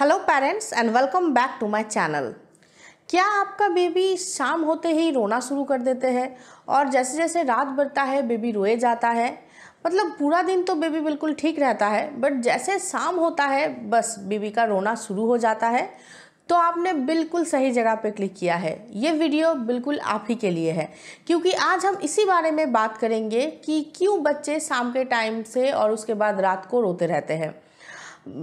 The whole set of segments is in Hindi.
Hello parents and welcome back to my channel क्या आपका बेबी शाम होते ही रोना शुरू कर देते हैं और जैसे जैसे रात बढ़ता है बेबी रोए जाता है मतलब पूरा दिन तो बेबी बिल्कुल ठीक रहता है बट जैसे शाम होता है बस बेबी का रोना शुरू हो जाता है तो आपने बिल्कुल सही जगह पर क्लिक किया है ये वीडियो बिल्कुल आप ही के लिए है क्योंकि आज हम इसी बारे में बात करेंगे कि क्यों बच्चे शाम के टाइम से और उसके बाद रात को रोते रहते हैं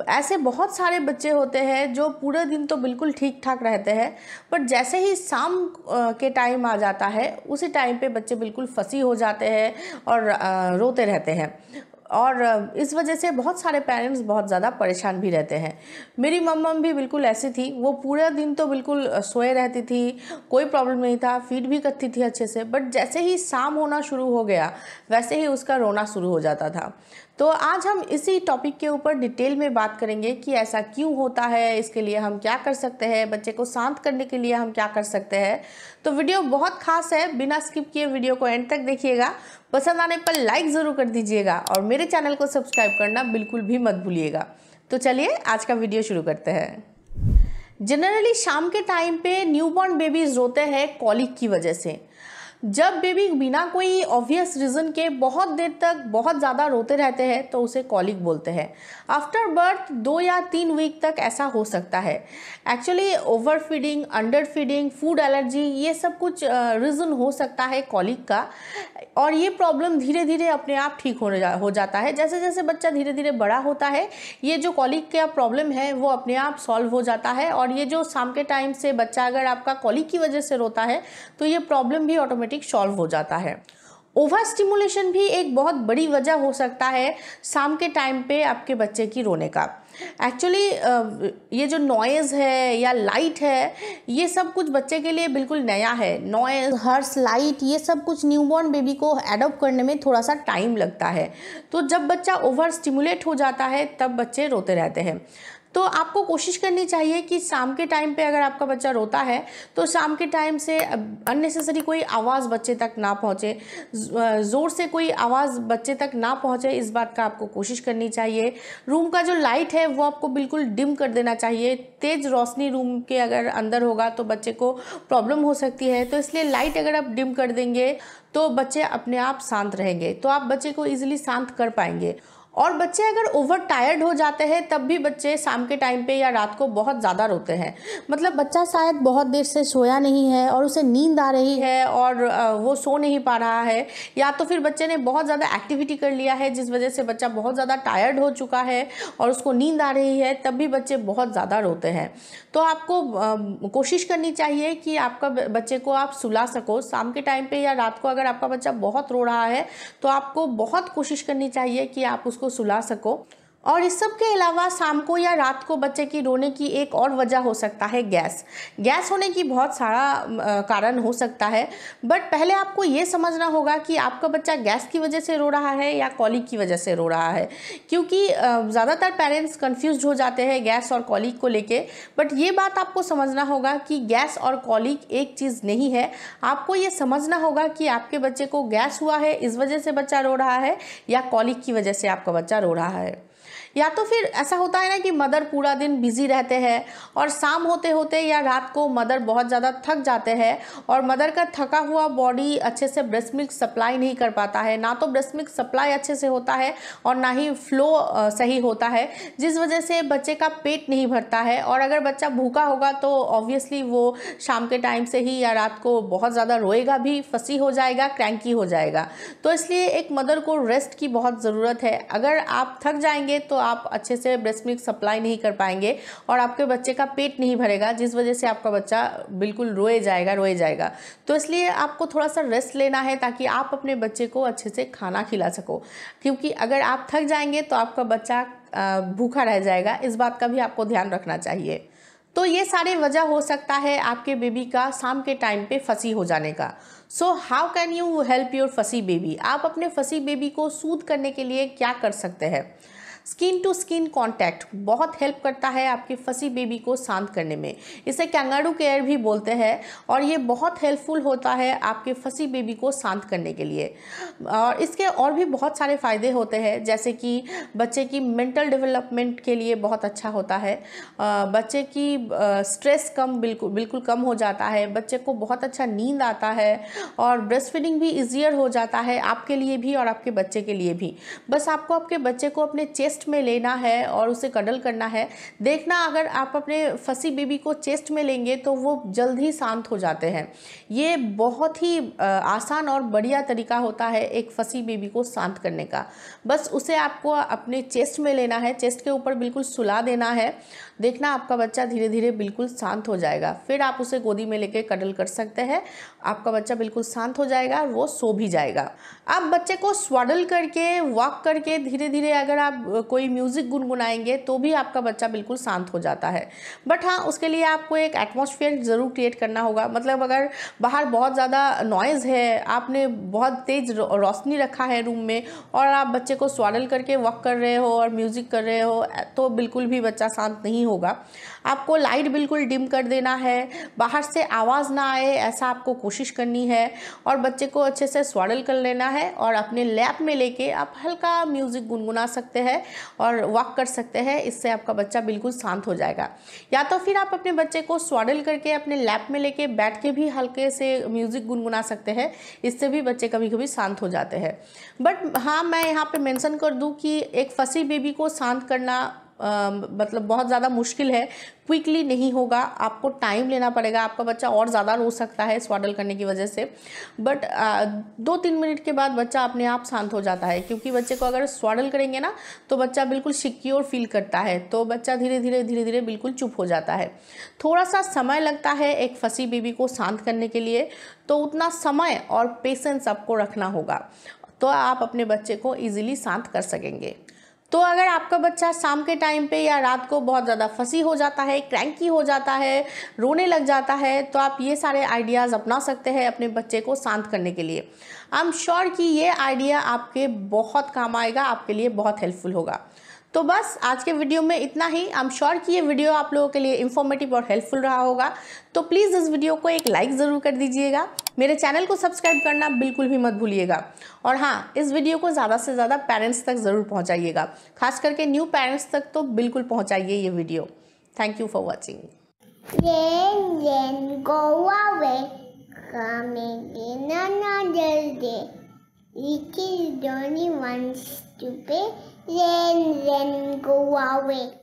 ऐसे बहुत सारे बच्चे होते हैं जो पूरे दिन तो बिल्कुल ठीक ठाक रहते हैं बट जैसे ही शाम के टाइम आ जाता है उसी टाइम पे बच्चे बिल्कुल फंसी हो जाते हैं और रोते रहते हैं और इस वजह से बहुत सारे पेरेंट्स बहुत ज़्यादा परेशान भी रहते हैं मेरी मम्मा भी बिल्कुल ऐसी थी वो पूरा दिन तो बिल्कुल सोए रहती थी कोई प्रॉब्लम नहीं था फीड भी करती थी अच्छे से बट जैसे ही शाम होना शुरू हो गया वैसे ही उसका रोना शुरू हो जाता था तो आज हम इसी टॉपिक के ऊपर डिटेल में बात करेंगे कि ऐसा क्यों होता है इसके लिए हम क्या कर सकते हैं बच्चे को शांत करने के लिए हम क्या कर सकते हैं तो वीडियो बहुत खास है बिना स्किप किए वीडियो को एंड तक देखिएगा पसंद आने पर लाइक ज़रूर कर दीजिएगा और मेरे चैनल को सब्सक्राइब करना बिल्कुल भी मत भूलिएगा तो चलिए आज का वीडियो शुरू करते हैं जनरली शाम के टाइम पे न्यूबॉर्न बेबीज़ रोते हैं कॉलिक की वजह से जब बेबी बिना कोई ऑब्वियस रीज़न के बहुत देर तक बहुत ज़्यादा रोते रहते हैं तो उसे कॉलिक बोलते हैं आफ्टर बर्थ दो या तीन वीक तक ऐसा हो सकता है actually overfeeding underfeeding food allergy ये सब कुछ रीज़न हो सकता है कॉलिक का और ये प्रॉब्लम धीरे धीरे अपने आप ठीक हो जा हो जाता है जैसे जैसे बच्चा धीरे धीरे बड़ा होता है ये जो कॉलिक का प्रॉब्लम है वो अपने आप सॉल्व हो जाता है और ये जो शाम के टाइम से बच्चा अगर आपका कॉलिक की वजह से रोता है तो ये प्रॉब्लम भी ऑटोमेटिक ऑटोमेटिक सॉल्व हो जाता है ओवर स्टिमुलेशन भी एक बहुत बड़ी वजह हो सकता है शाम के टाइम पे आपके बच्चे की रोने का एक्चुअली ये जो नॉइज़ है या लाइट है ये सब कुछ बच्चे के लिए बिल्कुल नया है नॉइज़ हर्स लाइट ये सब कुछ न्यूबॉर्न बेबी को एडोप्ट करने में थोड़ा सा टाइम लगता है तो जब बच्चा ओवर स्टिमुलेट हो जाता है तब बच्चे रोते रहते हैं तो आपको कोशिश करनी चाहिए कि शाम के टाइम पे अगर आपका बच्चा रोता है तो शाम के टाइम से अननेसेसरी कोई आवाज़ बच्चे तक ना पहुँचे ज़ोर से कोई आवाज़ बच्चे तक ना पहुँचे इस बात का आपको कोशिश करनी चाहिए रूम का जो लाइट है वो आपको बिल्कुल डिम कर देना चाहिए तेज़ रोशनी रूम के अगर अंदर होगा तो बच्चे को प्रॉब्लम हो सकती है तो इसलिए लाइट अगर आप डिम कर देंगे तो बच्चे अपने आप शांत रहेंगे तो आप बच्चे को ईजिली शांत कर पाएंगे और बच्चे अगर ओवर टायर्ड हो जाते हैं तब भी बच्चे शाम के टाइम पे या रात को बहुत ज़्यादा रोते हैं मतलब बच्चा शायद बहुत देर से सोया नहीं है और उसे नींद आ रही है और वो सो नहीं पा रहा है या तो फिर बच्चे ने बहुत ज़्यादा एक्टिविटी कर लिया है जिस वजह से बच्चा बहुत ज़्यादा टायर्ड हो चुका है और उसको नींद आ रही है तब भी बच्चे बहुत ज़्यादा रोते हैं तो आपको कोशिश करनी चाहिए कि आपका बच्चे को आप सुला सको शाम के टाइम पर या रात को अगर आपका बच्चा बहुत रो रहा है तो आपको बहुत कोशिश करनी चाहिए कि आप उसको उसको सुला सको और इस सब के अलावा शाम को या रात को बच्चे की रोने की एक और वजह हो सकता है गैस गैस होने की बहुत सारा कारण हो सकता है बट पहले आपको ये समझना होगा कि आपका बच्चा गैस की वजह से रो रहा है या कॉलिक की वजह से रो रहा है क्योंकि ज़्यादातर पेरेंट्स कन्फ्यूज हो जाते हैं गैस और कॉलिक को लेके बट ये बात आपको समझना होगा कि गैस और कॉलिक एक चीज़ नहीं है आपको ये समझना होगा कि आपके बच्चे को गैस हुआ है इस वजह से बच्चा रो रहा है या कॉलिक की वजह से आपका बच्चा रो रहा है या तो फिर ऐसा होता है ना कि मदर पूरा दिन बिजी रहते हैं और शाम होते होते या रात को मदर बहुत ज़्यादा थक जाते हैं और मदर का थका हुआ बॉडी अच्छे से ब्रेस्ट मिल्क सप्लाई नहीं कर पाता है ना तो ब्रेस्ट मिल्क सप्लाई अच्छे से होता है और ना ही फ्लो सही होता है जिस वजह से बच्चे का पेट नहीं भरता है और अगर बच्चा भूखा होगा तो ऑब्वियसली वो शाम के टाइम से ही या रात को बहुत ज़्यादा रोएगा भी फंसी हो जाएगा क्रैंकी हो जाएगा तो इसलिए एक मदर को रेस्ट की बहुत ज़रूरत है अगर आप थक जाएंगे तो आप अच्छे से ब्रेस्ट मिल्क सप्लाई नहीं कर पाएंगे और आपके बच्चे का पेट नहीं भरेगा जिस वजह से आपका बच्चा बिल्कुल रोए जाएगा रोए जाएगा तो इसलिए आपको थोड़ा सा रेस्ट लेना है ताकि आप अपने बच्चे को अच्छे से खाना खिला सको क्योंकि अगर आप थक जाएंगे तो आपका बच्चा भूखा रह जाएगा इस बात का भी आपको ध्यान रखना चाहिए तो ये सारे वजह हो सकता है आपके बेबी का शाम के टाइम पे फंसी हो जाने का so how can you help your fussy baby आप अपने फंसी बेबी को सूद करने के लिए क्या कर सकते हैं स्किन टू स्किन कांटेक्ट बहुत हेल्प करता है आपकी फंसी बेबी को शांत करने में इसे कैंगारू केयर भी बोलते हैं और ये बहुत हेल्पफुल होता है आपके फंसी बेबी को शांत करने के लिए और इसके और भी बहुत सारे फ़ायदे होते हैं जैसे कि बच्चे की मेंटल डेवलपमेंट के लिए बहुत अच्छा होता है बच्चे की स्ट्रेस कम बिल्कुल बिल्कुल कम हो जाता है बच्चे को बहुत अच्छा नींद आता है और ब्रेस्ट फीडिंग भी ईजियर हो जाता है आपके लिए भी और आपके बच्चे के लिए भी बस आपको आपके बच्चे को अपने चेस्ट चेस्ट में लेना है और उसे कडल करना है देखना अगर आप अपने फंसी बेबी को चेस्ट में लेंगे तो वो जल्द ही शांत हो जाते हैं ये बहुत ही आसान और बढ़िया तरीका होता है एक फंसी बेबी को शांत करने का बस उसे आपको अपने चेस्ट में लेना है चेस्ट के ऊपर बिल्कुल सुला देना है देखना आपका बच्चा धीरे धीरे बिल्कुल शांत हो जाएगा फिर आप उसे गोदी में लेकर कडल कर सकते हैं आपका बच्चा बिल्कुल शांत हो जाएगा वो सो भी जाएगा आप बच्चे को स्वाडल करके वॉक करके धीरे धीरे अगर आप कोई म्यूज़िक गुनगुनाएंगे तो भी आपका बच्चा बिल्कुल शांत हो जाता है बट हाँ उसके लिए आपको एक एटमोसफियर ज़रूर क्रिएट करना होगा मतलब अगर बाहर बहुत ज़्यादा नॉइज़ है आपने बहुत तेज़ रोशनी रखा है रूम में और आप बच्चे को स्वाडल करके वॉक कर रहे हो और म्यूज़िक कर रहे हो तो बिल्कुल भी बच्चा शांत नहीं हो होगा आपको लाइट बिल्कुल डिम कर देना है बाहर से आवाज़ ना आए ऐसा आपको कोशिश करनी है और बच्चे को अच्छे से स्वाडल कर लेना है और अपने लैप में लेके आप हल्का म्यूज़िक गुनगुना सकते हैं और वॉक कर सकते हैं इससे आपका बच्चा बिल्कुल शांत हो जाएगा या तो फिर आप अपने बच्चे को स्वाडल करके अपने लैप में लेके बैठ के भी हल्के से म्यूज़िक गुनगुना सकते हैं इससे भी बच्चे कभी कभी शांत हो जाते हैं बट हाँ मैं यहाँ पर मैंसन कर दूँ कि एक फंसी बेबी को शांत करना मतलब बहुत ज़्यादा मुश्किल है क्विकली नहीं होगा आपको टाइम लेना पड़ेगा आपका बच्चा और ज़्यादा रो सकता है स्वाडल करने की वजह से बट दो तीन मिनट के बाद बच्चा अपने आप शांत हो जाता है क्योंकि बच्चे को अगर स्वाडल करेंगे ना तो बच्चा बिल्कुल सिक्योर फील करता है तो बच्चा धीरे धीरे धीरे धीरे बिल्कुल चुप हो जाता है थोड़ा सा समय लगता है एक फंसी बेबी को शांत करने के लिए तो उतना समय और पेशेंस आपको रखना होगा तो आप अपने बच्चे को इजीली शांत कर सकेंगे तो अगर आपका बच्चा शाम के टाइम पे या रात को बहुत ज़्यादा फंसी हो जाता है क्रैंकी हो जाता है रोने लग जाता है तो आप ये सारे आइडियाज़ अपना सकते हैं अपने बच्चे को शांत करने के लिए आई एम श्योर कि ये आइडिया आपके बहुत काम आएगा आपके लिए बहुत हेल्पफुल होगा तो बस आज के वीडियो में इतना ही आई एम श्योर कि ये वीडियो आप लोगों के लिए इन्फॉर्मेटिव और हेल्पफुल रहा होगा तो प्लीज़ इस वीडियो को एक लाइक ज़रूर कर दीजिएगा मेरे चैनल को सब्सक्राइब करना बिल्कुल भी मत भूलिएगा और हाँ इस वीडियो को ज़्यादा से ज़्यादा पेरेंट्स तक ज़रूर पहुँचाइएगा खास करके न्यू पेरेंट्स तक तो बिल्कुल पहुँचाइए ये video thank you for watching Then, then go away. Coming in another day. Little Johnny wants to play. Then, then go away.